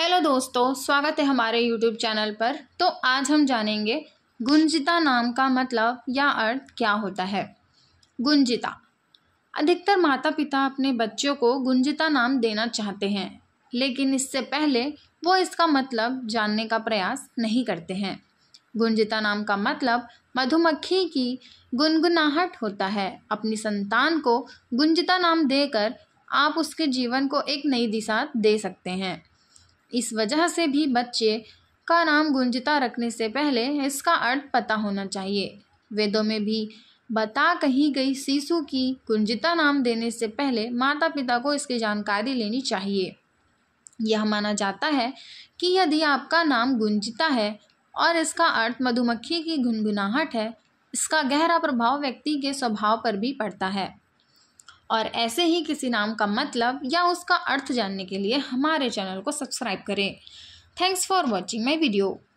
hello दोस्तों स्वागत है हमारे यूट्यूब चैनल पर तो आज हम जानेंगे गुंजिता नाम का मतलब या अर्थ क्या होता है गुंजिता अधिकतर माता पिता अपने बच्चों को गुंजिता नाम देना चाहते हैं लेकिन इससे पहले वो इसका मतलब जानने का प्रयास नहीं करते हैं गुंजिता नाम का मतलब मधुमक्खी की गुनगुनाहट होता है अपनी संतान को गुंजिता नाम देकर आप उसके जीवन को एक नई दिशा दे सकते हैं इस वजह से भी बच्चे का नाम गुंजता रखने से पहले इसका अर्थ पता होना चाहिए वेदों में भी बता कही गई शिशु की गुंजिता नाम देने से पहले माता पिता को इसकी जानकारी लेनी चाहिए यह माना जाता है कि यदि आपका नाम गुंजिता है और इसका अर्थ मधुमक्खी की गुनगुनाहट है इसका गहरा प्रभाव व्यक्ति के स्वभाव पर भी पड़ता है और ऐसे ही किसी नाम का मतलब या उसका अर्थ जानने के लिए हमारे चैनल को सब्सक्राइब करें thanks for watching my video